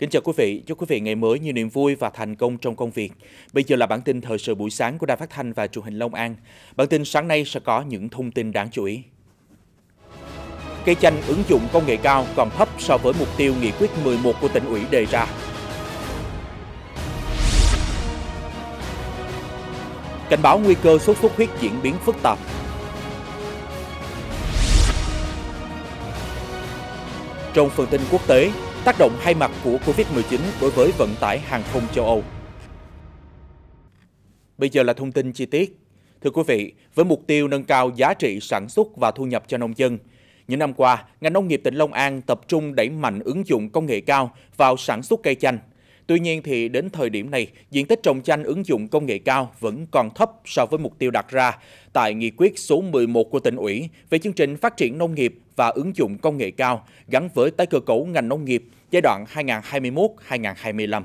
Kính chào quý vị, chúc quý vị ngày mới nhiều niềm vui và thành công trong công việc. Bây giờ là bản tin thời sự buổi sáng của Đài Phát thanh và Truyền hình Long An. Bản tin sáng nay sẽ có những thông tin đáng chú ý. Cây chanh ứng dụng công nghệ cao còn thấp so với mục tiêu nghị quyết 11 của tỉnh ủy đề ra. Cảnh báo nguy cơ sốt xuất huyết diễn biến phức tạp, Trong phần tin quốc tế, tác động hai mặt của Covid-19 đối với vận tải hàng không châu Âu. Bây giờ là thông tin chi tiết. Thưa quý vị, với mục tiêu nâng cao giá trị sản xuất và thu nhập cho nông dân, những năm qua, ngành nông nghiệp tỉnh Long An tập trung đẩy mạnh ứng dụng công nghệ cao vào sản xuất cây chanh, Tuy nhiên thì đến thời điểm này, diện tích trồng chanh ứng dụng công nghệ cao vẫn còn thấp so với mục tiêu đặt ra tại nghị quyết số 11 của tỉnh ủy về chương trình phát triển nông nghiệp và ứng dụng công nghệ cao gắn với tái cơ cấu ngành nông nghiệp giai đoạn 2021-2025.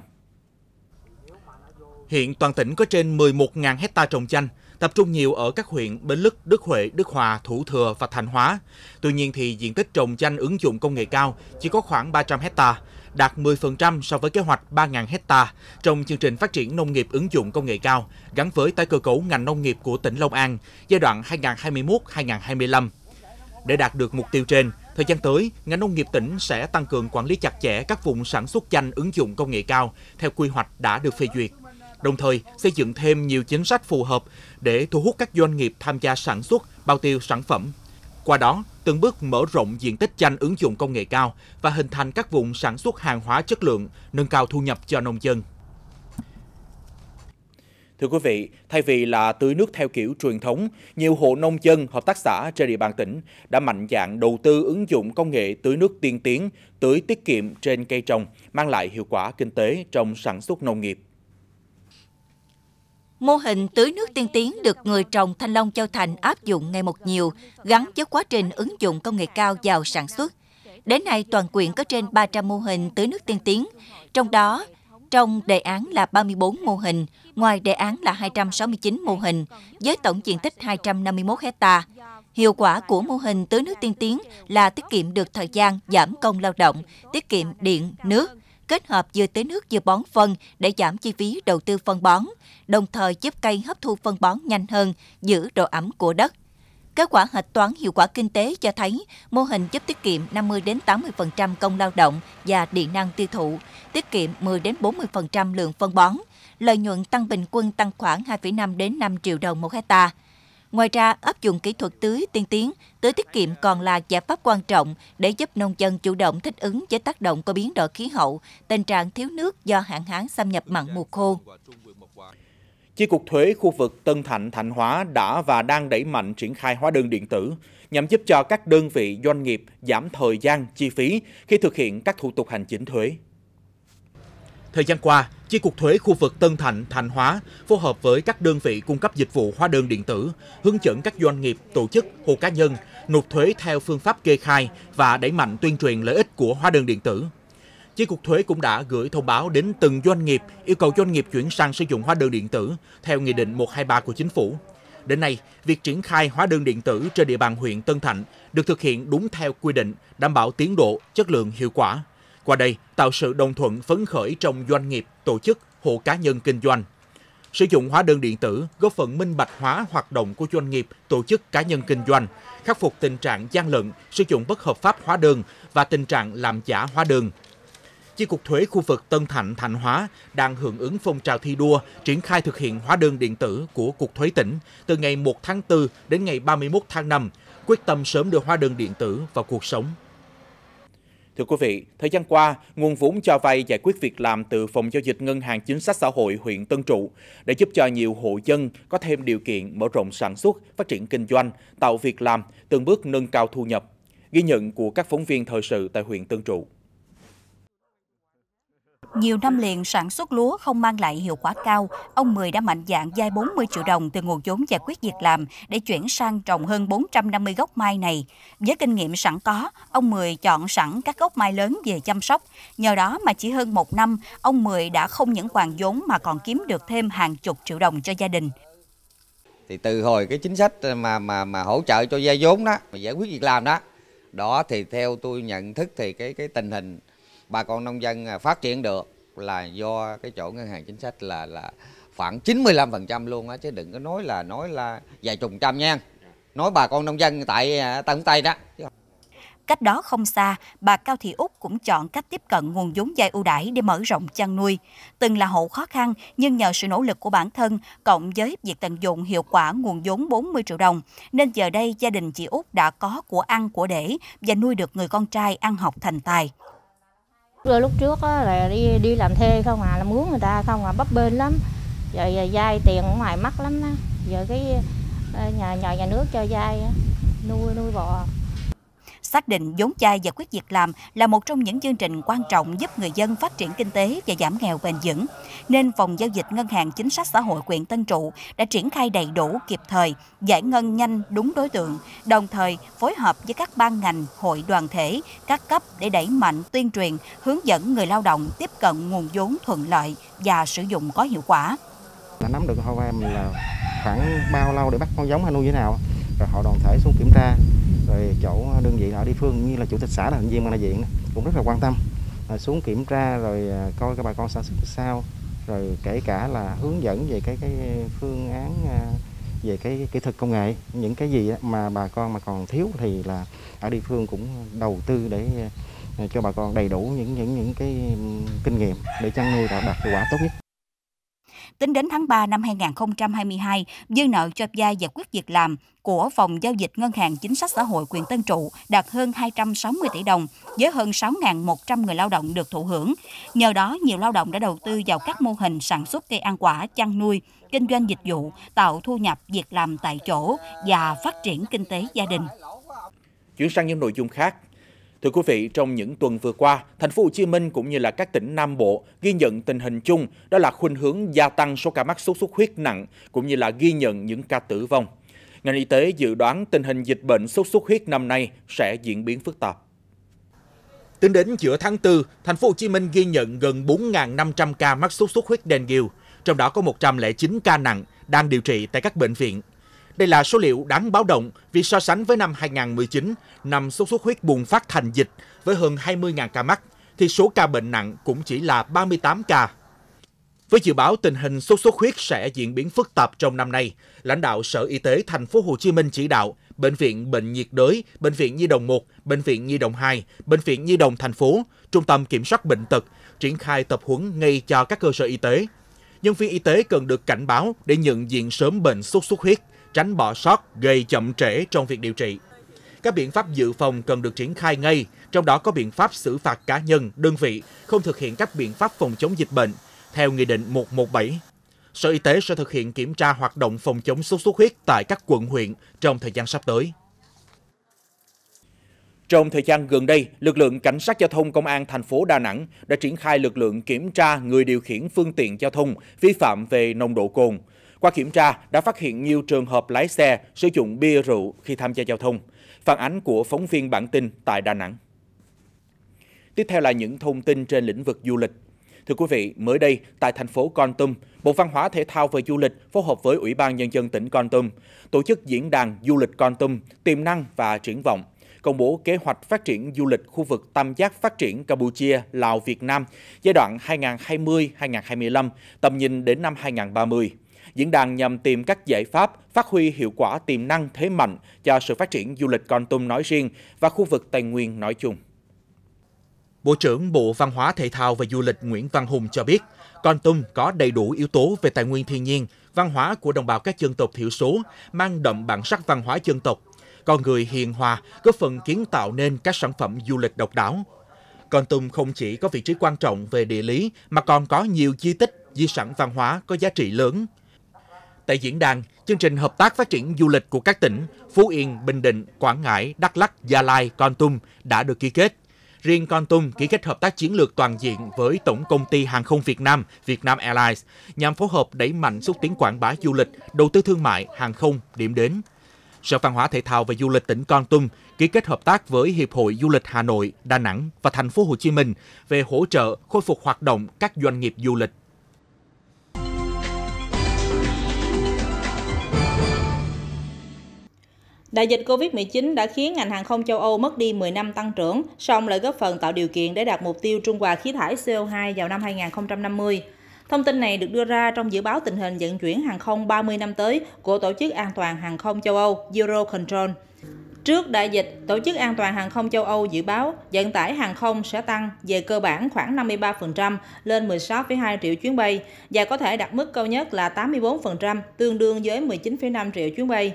Hiện toàn tỉnh có trên 11.000 hecta trồng chanh, tập trung nhiều ở các huyện Bến Lức, Đức Huệ, Đức Hòa, Thủ Thừa và Thành Hóa. Tuy nhiên thì diện tích trồng chanh ứng dụng công nghệ cao chỉ có khoảng 300 hecta, đạt 10% so với kế hoạch 3.000 hecta trong chương trình phát triển nông nghiệp ứng dụng công nghệ cao gắn với tái cơ cấu ngành nông nghiệp của tỉnh Long An giai đoạn 2021-2025. Để đạt được mục tiêu trên, thời gian tới, ngành nông nghiệp tỉnh sẽ tăng cường quản lý chặt chẽ các vùng sản xuất chanh ứng dụng công nghệ cao theo quy hoạch đã được phê duyệt đồng thời xây dựng thêm nhiều chính sách phù hợp để thu hút các doanh nghiệp tham gia sản xuất, bao tiêu sản phẩm qua đó, từng bước mở rộng diện tích chanh ứng dụng công nghệ cao và hình thành các vùng sản xuất hàng hóa chất lượng, nâng cao thu nhập cho nông dân. Thưa quý vị, thay vì là tưới nước theo kiểu truyền thống, nhiều hộ nông dân, hợp tác xã trên địa bàn tỉnh đã mạnh dạng đầu tư ứng dụng công nghệ tưới nước tiên tiến, tưới tiết kiệm trên cây trồng, mang lại hiệu quả kinh tế trong sản xuất nông nghiệp. Mô hình tưới nước tiên tiến được người trồng thanh long châu thành áp dụng ngày một nhiều, gắn với quá trình ứng dụng công nghệ cao vào sản xuất. Đến nay, toàn quyện có trên 300 mô hình tưới nước tiên tiến, trong đó trong đề án là 34 mô hình, ngoài đề án là 269 mô hình, với tổng diện tích 251 hecta. Hiệu quả của mô hình tưới nước tiên tiến là tiết kiệm được thời gian, giảm công lao động, tiết kiệm điện, nước, kết hợp vừa tưới nước vừa bón phân để giảm chi phí đầu tư phân bón, đồng thời giúp cây hấp thu phân bón nhanh hơn, giữ độ ẩm của đất. Kết quả hạch toán hiệu quả kinh tế cho thấy mô hình giúp tiết kiệm 50 đến 80% công lao động và điện năng tiêu thụ, tiết kiệm 10 đến 40% lượng phân bón, lợi nhuận tăng bình quân tăng khoảng 2,5 đến 5 triệu đồng một hectare Ngoài ra, áp dụng kỹ thuật tưới tiên tiến, tưới tiết kiệm còn là giải pháp quan trọng để giúp nông dân chủ động thích ứng với tác động của biến đổi khí hậu, tình trạng thiếu nước do hạn hán xâm nhập mặn mùa khô. Chi cục thuế khu vực Tân Thạnh, Thạnh Hóa đã và đang đẩy mạnh triển khai hóa đơn điện tử nhằm giúp cho các đơn vị doanh nghiệp giảm thời gian, chi phí khi thực hiện các thủ tục hành chính thuế. Thời gian qua, Chi cục thuế khu vực Tân Thạnh, Thành Hóa phối hợp với các đơn vị cung cấp dịch vụ hóa đơn điện tử, hướng dẫn các doanh nghiệp, tổ chức, hộ cá nhân nộp thuế theo phương pháp kê khai và đẩy mạnh tuyên truyền lợi ích của hóa đơn điện tử. Chi cục thuế cũng đã gửi thông báo đến từng doanh nghiệp yêu cầu doanh nghiệp chuyển sang sử dụng hóa đơn điện tử theo Nghị định 123 của Chính phủ. Đến nay, việc triển khai hóa đơn điện tử trên địa bàn huyện Tân Thạnh được thực hiện đúng theo quy định, đảm bảo tiến độ, chất lượng, hiệu quả qua đây tạo sự đồng thuận phấn khởi trong doanh nghiệp, tổ chức, hộ cá nhân kinh doanh. Sử dụng hóa đơn điện tử góp phần minh bạch hóa hoạt động của doanh nghiệp, tổ chức cá nhân kinh doanh, khắc phục tình trạng gian lận, sử dụng bất hợp pháp hóa đơn và tình trạng làm giả hóa đơn. Chi cục thuế khu vực Tân Thạnh, Thành Hóa đang hưởng ứng phong trào thi đua triển khai thực hiện hóa đơn điện tử của Cục Thuế tỉnh từ ngày 1 tháng 4 đến ngày 31 tháng 5, quyết tâm sớm đưa hóa đơn điện tử vào cuộc sống. Thưa quý vị, thời gian qua, nguồn vốn cho vay giải quyết việc làm từ Phòng Giao dịch Ngân hàng Chính sách Xã hội huyện Tân Trụ đã giúp cho nhiều hộ dân có thêm điều kiện mở rộng sản xuất, phát triển kinh doanh, tạo việc làm, từng bước nâng cao thu nhập. Ghi nhận của các phóng viên thời sự tại huyện Tân Trụ. Nhiều năm liền sản xuất lúa không mang lại hiệu quả cao, ông Mười đã mạnh dạn dai 40 triệu đồng từ nguồn vốn giải quyết việc làm để chuyển sang trồng hơn 450 gốc mai này. Với kinh nghiệm sẵn có, ông Mười chọn sẵn các gốc mai lớn về chăm sóc. Nhờ đó mà chỉ hơn một năm, ông Mười đã không những hoàn vốn mà còn kiếm được thêm hàng chục triệu đồng cho gia đình thì từ hồi cái chính sách mà mà mà hỗ trợ cho gia vốn đó mà giải quyết việc làm đó đó thì theo tôi nhận thức thì cái cái tình hình bà con nông dân à, phát triển được là do cái chỗ ngân hàng chính sách là là khoảng 95% luôn á chứ đừng có nói là nói là vài chục trăm nha. Nói bà con nông dân tại à, Tân Tây đó. Cách đó không xa, bà Cao Thị Úc cũng chọn cách tiếp cận nguồn vốn vay ưu đãi để mở rộng chăn nuôi. Từng là hộ khó khăn, nhưng nhờ sự nỗ lực của bản thân, cộng với việc tận dụng hiệu quả nguồn vốn 40 triệu đồng, nên giờ đây gia đình chị Úc đã có của ăn của để và nuôi được người con trai ăn học thành tài rồi lúc trước á, là đi đi làm thuê không à là mướn người ta không à bấp bênh lắm giờ, giờ vay tiền ngoài mắc lắm á giờ cái ờ, nhà nhà nhà nước cho vay nuôi nuôi bò xác định vốn chai giải quyết việc làm là một trong những chương trình quan trọng giúp người dân phát triển kinh tế và giảm nghèo bền vững, nên phòng giao dịch Ngân hàng Chính sách Xã hội huyện Tân Trụ đã triển khai đầy đủ kịp thời, giải ngân nhanh đúng đối tượng, đồng thời phối hợp với các ban ngành, hội đoàn thể, các cấp để đẩy mạnh tuyên truyền, hướng dẫn người lao động tiếp cận nguồn vốn thuận lợi và sử dụng có hiệu quả. Đã nắm được hồ em là khoảng bao lâu để bắt con giống hay nuôi như thế nào, rồi họ đoàn thể xuống kiểm tra, rồi chỗ đơn vị ở địa phương như là chủ tịch xã là thành viên ban đại diện cũng rất là quan tâm à, xuống kiểm tra rồi ờ, coi các bà con sản xuất sao rồi kể cả là hướng dẫn về cái cái phương án ờ, về cái kỹ thuật công nghệ những cái gì mà bà con mà còn thiếu thì là ở địa phương cũng đầu tư để cho bà con đầy đủ những những những cái kinh nghiệm để chăn nuôi đạt đạt hiệu quả tốt nhất Tính đến tháng 3 năm 2022, dư nợ cho vay giải quyết việc làm của Phòng Giao dịch Ngân hàng Chính sách Xã hội quyền Tân Trụ đạt hơn 260 tỷ đồng, với hơn 6.100 người lao động được thụ hưởng. Nhờ đó, nhiều lao động đã đầu tư vào các mô hình sản xuất cây ăn quả, chăn nuôi, kinh doanh dịch vụ, tạo thu nhập việc làm tại chỗ và phát triển kinh tế gia đình. Chuyển sang những nội dung khác, Thưa quý vị, trong những tuần vừa qua, thành phố Hồ Chí Minh cũng như là các tỉnh Nam Bộ ghi nhận tình hình chung đó là khuynh hướng gia tăng số ca mắc sốt xuất huyết nặng cũng như là ghi nhận những ca tử vong. Ngành y tế dự đoán tình hình dịch bệnh sốt xuất huyết năm nay sẽ diễn biến phức tạp. Tính đến giữa tháng 4, thành phố Hồ Chí Minh ghi nhận gần 4.500 ca mắc sốt xuất huyết dengue, trong đó có 109 ca nặng đang điều trị tại các bệnh viện. Đây là số liệu đáng báo động vì so sánh với năm 2019, năm sốt xuất huyết bùng phát thành dịch với hơn 20.000 ca mắc, thì số ca bệnh nặng cũng chỉ là 38 ca. Với dự báo tình hình sốt xuất huyết sẽ diễn biến phức tạp trong năm nay, lãnh đạo Sở Y tế thành phố Hồ Chí Minh chỉ đạo bệnh viện bệnh nhiệt đới, bệnh viện Nhi đồng 1, bệnh viện Nhi đồng 2, bệnh viện Nhi đồng thành phố, trung tâm kiểm soát bệnh tật triển khai tập huấn ngay cho các cơ sở y tế. Nhân viên y tế cần được cảnh báo để nhận diện sớm bệnh sốt xuất huyết tránh bỏ sót gây chậm trễ trong việc điều trị. Các biện pháp dự phòng cần được triển khai ngay, trong đó có biện pháp xử phạt cá nhân, đơn vị không thực hiện các biện pháp phòng chống dịch bệnh theo Nghị định 117. Sở Y tế sẽ thực hiện kiểm tra hoạt động phòng chống sốt xuất huyết tại các quận huyện trong thời gian sắp tới. Trong thời gian gần đây, lực lượng cảnh sát giao thông công an thành phố Đà Nẵng đã triển khai lực lượng kiểm tra người điều khiển phương tiện giao thông vi phạm về nồng độ cồn. Qua kiểm tra đã phát hiện nhiều trường hợp lái xe sử dụng bia rượu khi tham gia giao thông. Phản ánh của phóng viên bản tin tại Đà Nẵng. Tiếp theo là những thông tin trên lĩnh vực du lịch. Thưa quý vị, mới đây tại thành phố Con Tum, Bộ Văn hóa Thể thao và Du lịch phối hợp với Ủy ban Nhân dân tỉnh Con Tum tổ chức diễn đàn du lịch Con Tum tiềm năng và triển vọng công bố kế hoạch phát triển du lịch khu vực tam giác phát triển Campuchia, Lào, Việt Nam giai đoạn 2020-2025, tầm nhìn đến năm 2030. Diễn đàn nhằm tìm các giải pháp phát huy hiệu quả tiềm năng thế mạnh cho sự phát triển du lịch Con Tum nói riêng và khu vực Tây Nguyên nói chung. Bộ trưởng Bộ Văn hóa Thể thao và Du lịch Nguyễn Văn Hùng cho biết, Con Tum có đầy đủ yếu tố về tài nguyên thiên nhiên, văn hóa của đồng bào các dân tộc thiểu số, mang đậm bản sắc văn hóa dân tộc. Con người hiền hòa góp phần kiến tạo nên các sản phẩm du lịch độc đáo. Con Tum không chỉ có vị trí quan trọng về địa lý mà còn có nhiều di tích, di sản văn hóa có giá trị lớn. Tại diễn đàn, chương trình hợp tác phát triển du lịch của các tỉnh Phú Yên, Bình Định, Quảng Ngãi, Đắk Lắk, Gia Lai, Con Tum đã được ký kết. Riêng Con Tum ký kết hợp tác chiến lược toàn diện với Tổng công ty Hàng không Việt Nam, Vietnam Airlines, nhằm phối hợp đẩy mạnh xúc tiến quảng bá du lịch, đầu tư thương mại, hàng không, điểm đến. Sở Văn hóa Thể thao và Du lịch tỉnh Con Tum ký kết hợp tác với Hiệp hội Du lịch Hà Nội, Đà Nẵng và Thành phố Hồ Chí Minh về hỗ trợ khôi phục hoạt động các doanh nghiệp du lịch Đại dịch COVID-19 đã khiến ngành hàng không châu Âu mất đi 10 năm tăng trưởng, song lại góp phần tạo điều kiện để đạt mục tiêu trung hòa khí thải CO2 vào năm 2050. Thông tin này được đưa ra trong dự báo tình hình vận chuyển hàng không 30 năm tới của Tổ chức An toàn Hàng không châu Âu Eurocontrol. Trước đại dịch, Tổ chức An toàn Hàng không châu Âu dự báo vận tải hàng không sẽ tăng về cơ bản khoảng 53% lên 16,2 triệu chuyến bay và có thể đạt mức cao nhất là 84%, tương đương với 19,5 triệu chuyến bay.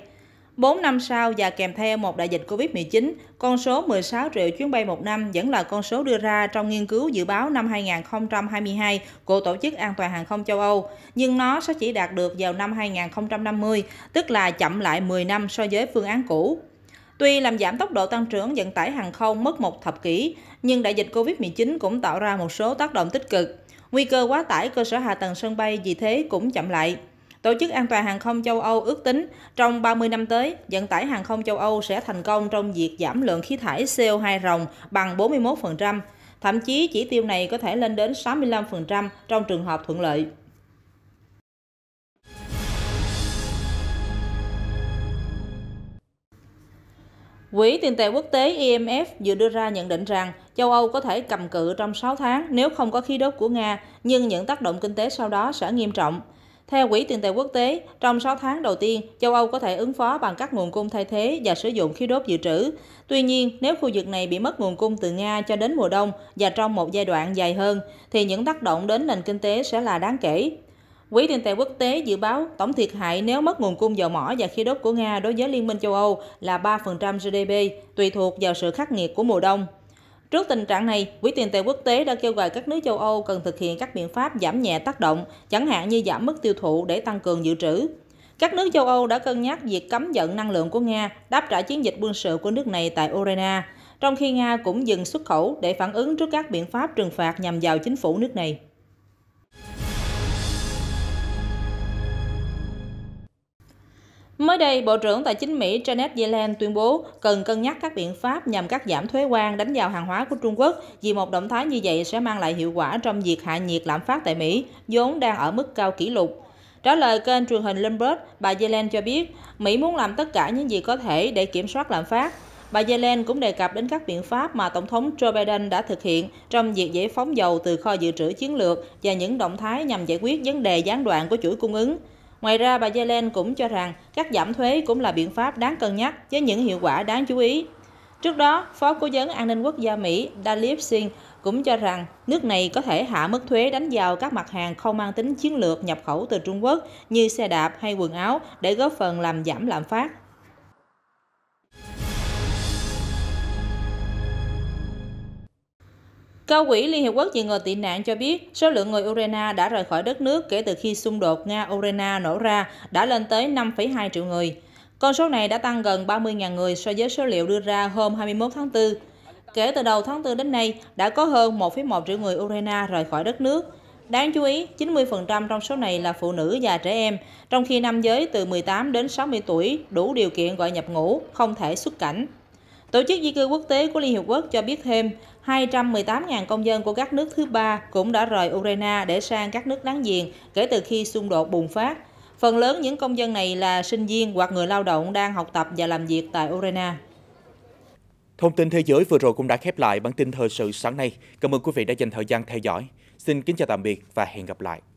4 năm sau và kèm theo một đại dịch Covid-19, con số 16 triệu chuyến bay một năm vẫn là con số đưa ra trong nghiên cứu dự báo năm 2022 của Tổ chức An toàn Hàng không châu Âu, nhưng nó sẽ chỉ đạt được vào năm 2050, tức là chậm lại 10 năm so với phương án cũ. Tuy làm giảm tốc độ tăng trưởng vận tải hàng không mất một thập kỷ, nhưng đại dịch Covid-19 cũng tạo ra một số tác động tích cực. Nguy cơ quá tải cơ sở hạ tầng sân bay vì thế cũng chậm lại. Tổ chức An toàn hàng không châu Âu ước tính trong 30 năm tới, vận tải hàng không châu Âu sẽ thành công trong việc giảm lượng khí thải CO2 rồng bằng 41%, thậm chí chỉ tiêu này có thể lên đến 65% trong trường hợp thuận lợi. Quỹ tiền tệ quốc tế IMF e vừa đưa ra nhận định rằng châu Âu có thể cầm cự trong 6 tháng nếu không có khí đốt của Nga, nhưng những tác động kinh tế sau đó sẽ nghiêm trọng. Theo Quỹ tiền tệ quốc tế, trong 6 tháng đầu tiên, châu Âu có thể ứng phó bằng các nguồn cung thay thế và sử dụng khí đốt dự trữ. Tuy nhiên, nếu khu vực này bị mất nguồn cung từ Nga cho đến mùa đông và trong một giai đoạn dài hơn, thì những tác động đến nền kinh tế sẽ là đáng kể. Quỹ tiền tệ quốc tế dự báo tổng thiệt hại nếu mất nguồn cung dầu mỏ và khí đốt của Nga đối với Liên minh châu Âu là 3% GDP, tùy thuộc vào sự khắc nghiệt của mùa đông. Trước tình trạng này, Quỹ tiền tệ quốc tế đã kêu gọi các nước châu Âu cần thực hiện các biện pháp giảm nhẹ tác động, chẳng hạn như giảm mức tiêu thụ để tăng cường dự trữ. Các nước châu Âu đã cân nhắc việc cấm vận năng lượng của Nga đáp trả chiến dịch quân sự của nước này tại Ukraine, trong khi Nga cũng dừng xuất khẩu để phản ứng trước các biện pháp trừng phạt nhằm vào chính phủ nước này. Mới đây, Bộ trưởng Tài chính Mỹ Janet Yellen tuyên bố cần cân nhắc các biện pháp nhằm cắt giảm thuế quan đánh vào hàng hóa của Trung Quốc vì một động thái như vậy sẽ mang lại hiệu quả trong việc hạ nhiệt lạm phát tại Mỹ, vốn đang ở mức cao kỷ lục. Trả lời kênh truyền hình Bloomberg, bà Yellen cho biết Mỹ muốn làm tất cả những gì có thể để kiểm soát lạm phát. Bà Yellen cũng đề cập đến các biện pháp mà Tổng thống Joe Biden đã thực hiện trong việc giải phóng dầu từ kho dự trữ chiến lược và những động thái nhằm giải quyết vấn đề gián đoạn của chuỗi cung ứng. Ngoài ra, bà Yellen cũng cho rằng các giảm thuế cũng là biện pháp đáng cân nhắc với những hiệu quả đáng chú ý. Trước đó, Phó Cố vấn An ninh Quốc gia Mỹ Dalip Singh cũng cho rằng nước này có thể hạ mức thuế đánh vào các mặt hàng không mang tính chiến lược nhập khẩu từ Trung Quốc như xe đạp hay quần áo để góp phần làm giảm lạm phát. Cao quỹ Liên Hiệp Quốc về người tị nạn cho biết số lượng người Ukraine đã rời khỏi đất nước kể từ khi xung đột Nga-Ukraine nổ ra đã lên tới 5,2 triệu người. Con số này đã tăng gần 30.000 người so với số liệu đưa ra hôm 21 tháng 4. Kể từ đầu tháng 4 đến nay, đã có hơn 1,1 triệu người Ukraine rời khỏi đất nước. Đáng chú ý, 90% trong số này là phụ nữ và trẻ em, trong khi nam giới từ 18 đến 60 tuổi đủ điều kiện gọi nhập ngũ, không thể xuất cảnh. Tổ chức Di cư Quốc tế của Liên Hiệp Quốc cho biết thêm, 218.000 công dân của các nước thứ ba cũng đã rời Ukraine để sang các nước láng giềng kể từ khi xung đột bùng phát. Phần lớn những công dân này là sinh viên hoặc người lao động đang học tập và làm việc tại Ukraine. Thông tin thế giới vừa rồi cũng đã khép lại bản tin thời sự sáng nay. Cảm ơn quý vị đã dành thời gian theo dõi. Xin kính chào tạm biệt và hẹn gặp lại.